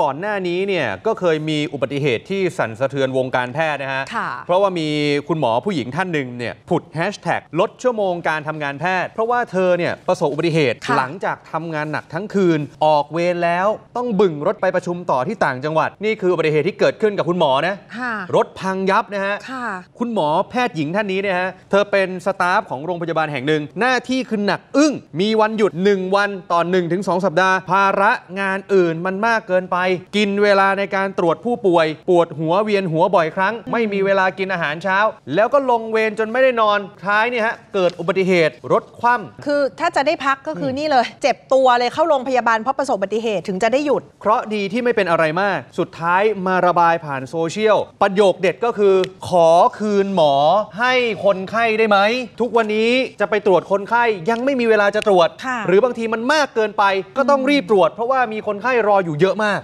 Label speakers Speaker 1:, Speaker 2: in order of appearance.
Speaker 1: ก่อนหน้านี้เนี่ยก็เคยมีอุบัติเหตุที่สั่นสะเทือนวงการแพทย์นะฮะเพราะว่ามีคุณหมอผู้หญิงท่านหนึ่งเนี่ยผุดแฮชแท็กลดชั่วโมงการทำงานแพทย์ เพราะว่าเธอเนี่ยประสบอุบัติเหตุหลังจากทำงานหนักทั้งคืน ออกเวรแล้วต้องบึ่งรถไปประชุมต่อที่ต่างจังหวัด นี่คืออุบัติเหตุที่เกิดขึ้นกับคุณหมอนะรถพังยับนะฮะคุณหมอแพทย์หญิงท่านนี้เนี่ยฮะเธอเป็นสตาฟของโรงพยาบาลแห่งหนึ่งหน้าที่คือหนักอึ้งมีวันหยุด 1 วันต่อ1สสัปดาห์ ภาระงานอื่นมันมากเกินไปไปกินเวลาในการตรวจผู้ป่วย ปวดหัวเวียนหัวบ่อยครั้งไม่มีเวลากินอาหารเช้า แล้วก็ลงเวรจนไม่ได้นอนท้ายเนี่ยฮะ เกิดอุบัติเหตุรถคว่ำคือถ้า
Speaker 2: จะได้พักก็คือนี่เลย เจ็บตัวเลยเข้าโรงพยาบาลเพราะประสบอุบัติเหตุถึงจะได้หยุด
Speaker 1: เคราะดีที่ไม่เป็นอะไรมาก สุดท้ายมาระบายผ่านโซเชียลประโยคเด็ดก็คือ ขอคืนหมอ ให้คนไข้ได้ไหมทุกวันนี้จะไปตรวจคนไข้ ยังไม่มีเวลาจะตรวจ หรือบางทีมันมากเกินไป ก็ต้องรีบตรวจเพราะว่ามีคนไข้รออยู่เยอะมาก